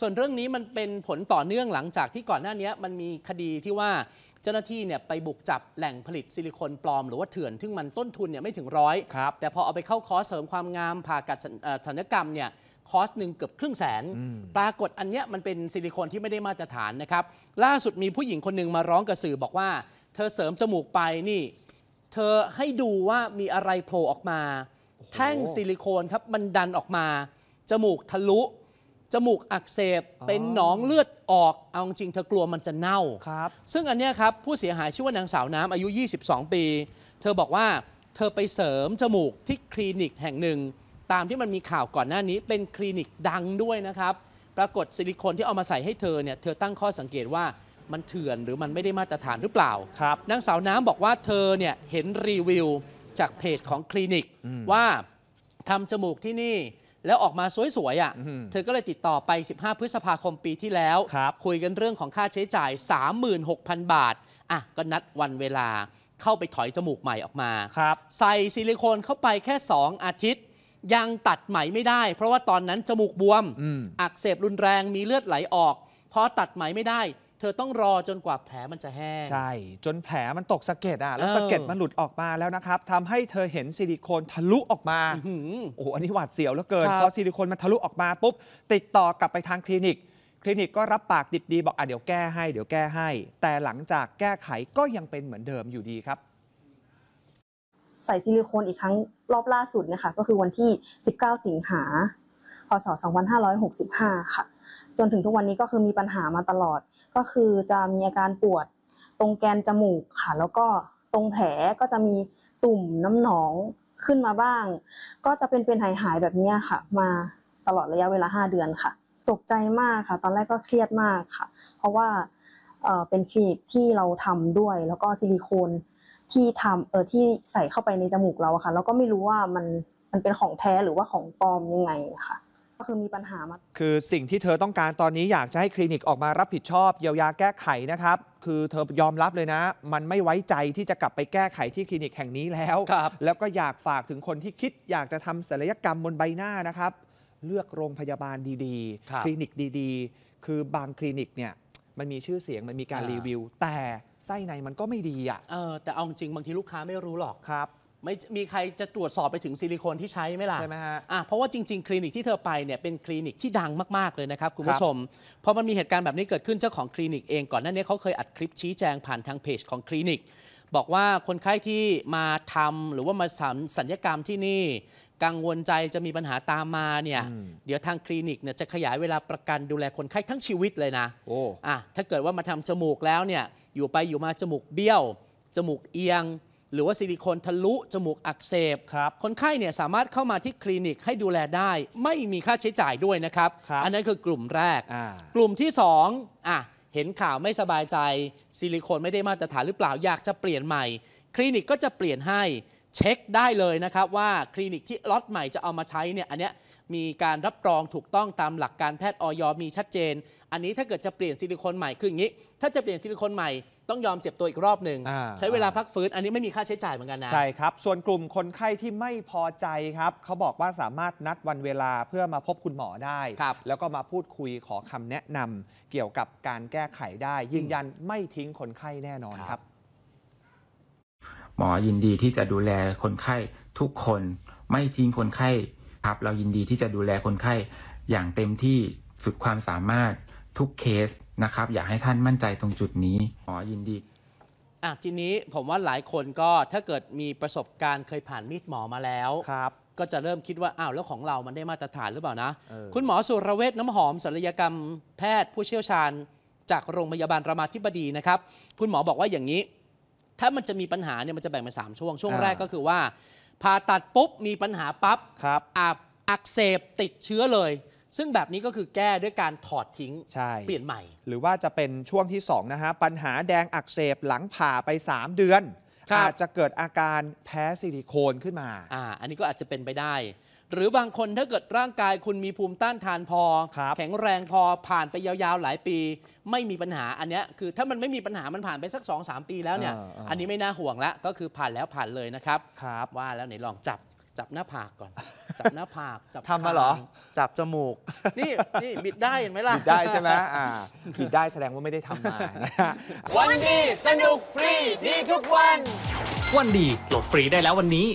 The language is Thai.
ส่วนเรื่องนี้มันเป็นผลต่อเนื่องหลังจากที่ก่อนหน้านี้มันมีคดีที่ว่าเจ้าหน้าที่เนี่ยไปบุกจับแหล่งผลิตซิลิโคนปลอมหรือว่าเถื่อนซึ่งมันต้นทุนเนี่ยไม่ถึงร้อยครับ แต่พอเอาไปเข้าคอสเสริมความงามผ่ากัดศัลยกรรมเนี่ยคอสหนึ่งเกือบครึ่งแสน ปรากฏอันเนี้ยมันเป็นซิลิโคนที่ไม่ได้มาตรฐานนะครับล่าสุดมีผู้หญิงคนหนึ่งมาร้องกับสื่อบอกว่า เธอเสริมจมูกไปนี่ เธอให้ดูว่ามีอะไรโผล่ออกมา แท่งซิลิโคนครับมันดันออกมาจมูกทะลุจมูกอักเสบเป็นหนองเลือดออก เอาจริงเธอกลัวมันจะเน่า ครับ ซึ่งอันนี้ครับ ผู้เสียหายชื่อว่านางสาวน้ำอายุ 22 ปี เธอบอกว่าเธอไปเสริมจมูกที่คลินิกแห่งหนึ่ง ตามที่มันมีข่าวก่อนหน้านี้ เป็นคลินิกดังด้วยนะครับ ปรากฏซิลิโคนที่เอามาใส่ให้เธอ เนี่ย เธอตั้งข้อสังเกตว่ามันเถื่อนหรือมันไม่ได้มาตรฐานหรือเปล่าครับ นางสาวน้ำบอกว่าเธอเนี่ยเห็นรีวิวจากเพจของคลินิกว่าทำจมูกที่นี่แล้วออกมาสวยๆอ่ะเธอก็เลยติดต่อไป 15 พฤษภาคมปีที่แล้วคคุยกันเรื่องของค่าใช้จ่าย 36,000 บาทอ่ะก็นัดวันเวลาเข้าไปถอยจมูกใหม่ออกมา ใส่ซิลิโคนเข้าไปแค่ 2 อาทิตย์ ยังตัดไหมไม่ได้ เพราะว่าตอนนั้นจมูกบวมออักเสบรุนแรง มีเลือดไหลออก พอตัดไหมไม่ได้เธอต้องรอจนกว่าแผลมันจะแห้ง ใช่ จนแผลมันตกสะเก็ดอ่ะ แล้วสะเก็ดมันหลุดออกมาแล้วนะครับทำให้เธอเห็นซิลิโคนทะลุออกมาโอ้โหอันนี้หวาดเสียวเหลือเกินรพอซิลิโคนมันทะลุออกมาปุ๊บ ติดต่อกลับไปทางคลินิก คลินิกก็รับปากดิบดีบอกอ่ะเดี๋ยวแก้ให้ เดี๋ยวแก้ให้ แต่หลังจากแก้ไขก็ยังเป็นเหมือนเดิมอยู่ดีครับ ใส่ซิลิโคนอีกครั้งรอบล่าสุดนะคะ ก็คือวันที่ 19 สิงหา พศ 2565 ค่ะ จนถึงทุกวันนี้ก็คือมีปัญหามาตลอดก็คือจะมีอาการปวดตรงแกนจมูกค่ะ แล้วก็ตรงแผลก็จะมีตุ่มน้ำหนองขึ้นมาบ้าง ก็จะเป็นเป็นหายหายแบบนี้ค่ะ มาตลอดระยะเวลา 5 เดือนค่ะ ตกใจมากค่ะ ตอนแรกก็เครียดมากค่ะ เพราะว่าเป็นคลิปที่เราทำด้วยแล้วก็ซิลิโคนที่ทำเออที่ใส่เข้าไปในจมูกเราค่ะแล้วก็ไม่รู้ว่ามันมันเป็นของแท้หรือว่าของปลอมยังไงค่ะก็คือมีปัญหามาคือสิ่งที่เธอต้องการตอนนี้อยากจะให้คลินิกออกมารับผิดชอบ เยียวยาแก้ไขนะครับ คือเธอยอมรับเลยนะ มันไม่ไว้ใจที่จะกลับไปแก้ไขที่คลินิกแห่งนี้แล้วครับแล้วก็อยากฝากถึงคนที่คิดอยากจะทำศัลยกรรมบนใบหน้านะครับ เลือกโรงพยาบาลดีๆ คลินิกดีๆ คือบางคลินิกเนี่ย มันมีชื่อเสียงมันมีการรีวิวแต่ไส้ในมันก็ไม่ดีอ่ะเออแต่เอาจริงบางทีลูกค้าไม่รู้หรอกครับไม่มีใครจะตรวจสอบไปถึงซิลิโคนที่ใช้ไหมล่ะใช่ไหมฮะอ่ะเพราะว่าจริงๆ คลินิกที่เธอไปเนี่ยเป็นคลินิกที่ดังมากๆเลยนะครับคุณผู้ชมพอมันมีเหตุการณ์แบบนี้เกิดขึ้นเจ้าของคลินิก เองก่อนหน้านี้เขาเคยอัดคลิปชี้แจงผ่านทางเพจของคลินิกบอกว่าคนไข้ที่มาทำหรือว่ามาสัสัญญกรรมที่นี่กังวลใจจะมีปัญหาตามมาเนี่ย เดี๋ยวทางคลินิกเนี่ยจะขยายเวลาประกันดูแลคนไข้ทั้งชีวิตเลยนะโอ้อ่ะถ้าเกิดว่ามาทำจมูกแล้วเนี่ยอยู่ไปอยู่มาจมูกเบี้ยวจมูกเอียงหรือว่าซิลิโคนทะลุ จมูกอักเสบครับคนไข้เนี่ยสามารถเข้ามาที่คลินิกให้ดูแลได้ ไม่มีค่าใช้จ่ายด้วยนะครับรบอันนั้นคือกลุ่มแรก กลุ่มที่สองอ่ะ เห็นข่าวไม่สบายใจ ซิลิโคนไม่ได้มาตรฐานหรือเปล่า อยากจะเปลี่ยนใหม่ คลินิกก็จะเปลี่ยนให้เช็คได้เลยนะครับ ว่าคลินิกที่ล็อตใหม่จะเอามาใช้เนี่ยอันเนี้ยมีการรับรองถูกต้องตามหลักการแพทย์ออยมีชัดเจน อันนี้ถ้าเกิดจะเปลี่ยนซิลิโคนใหม่คืออย่างนี้ ถ้าจะเปลี่ยนซิลิโคนใหม่ต้องยอมเจ็บตัวอีกรอบหนึ่ง ใช้เวลาพักฟื้นอันนี้ไม่มีค่าใช้จ่ายเหมือนกันนะใช่ครับ ส่วนกลุ่มคนไข้ที่ไม่พอใจครับเขาบอกว่าสามารถนัดวันเวลาเพื่อมาพบคุณหมอได้ครับแล้วก็มาพูดคุยขอคำแนะนำเกี่ยวกับการแก้ไขได้ยืนยันไม่ทิ้งคนไข้แน่นอนครับ หมอยินดีที่จะดูแลคนไข้ทุกคนไม่ทิ้งคนไข้ครับเรายินดีที่จะดูแลคนไข้ อย่างเต็มที่สุดความสามารถทุกเคสนะครับ อยากให้ท่านมั่นใจตรงจุดนี้ หมอยินดีอ่ะทีนี้ผมว่าหลายคนก็ถ้าเกิดมีประสบการณ์เคยผ่านมีดหมอมาแล้วครับ ก็จะเริ่มคิดว่า อ้าว แล้วของเรามันได้มาตรฐานหรือเปล่านะ คุณหมอสุรเวชน้ำหอม ศัลยกรรม แพทย์ ผู้เชี่ยวชาญ จากโรงพยาบาลรามาธิบดีนะครับคุณหมอบอกว่าอย่างนี้ ถ้ามันจะมีปัญหาเนี่ยมันจะแบ่งเป็นสามช่วงช่วงแรกก็คือว่าผ่าตัดปุ๊บมีปัญหาปั๊บ ครับอับอักเสบติดเชื้อเลย ซึ่งแบบนี้ก็คือแก้ด้วยการถอดทิ้ง เปลี่ยนใหม่ หรือว่าจะเป็นช่วงที่ 2 นะฮะ ปัญหาแดงอักเสบหลังผ่าไป 3 เดือน อาจจะเกิดอาการแพ้ซิลิโคนขึ้นมา อ่า อันนี้ก็อาจจะเป็นไปได้หรือบางคนถ้าเกิดร่างกายคุณมีภูมิต้านทานพอ แข็งแรงพอผ่านไปยาวๆ หลายปี ไม่มีปัญหาอันนี้คือถ้ามันไม่มีปัญหามันผ่านไปสัก2อสปีแล้วเนี่ยอออันนี้ไม่น่าห่วงละก็คือผ่านแล้วผ่านเลยนะครับครับ ว่าแล้วไหนลองจับจับหน้าผากก่อน จับหน้าผากจับทำมาเหรอ จับจมูกนี่นี่บิดได้เห็นไหมล่ะบิดได้ใช่ไหมอ่าบิดได้แสดงว่าไม่ได้ทำมาวันดีสนุกฟรีดีทุกวัน วันดีโหลดฟรีได้แล้ววันนี้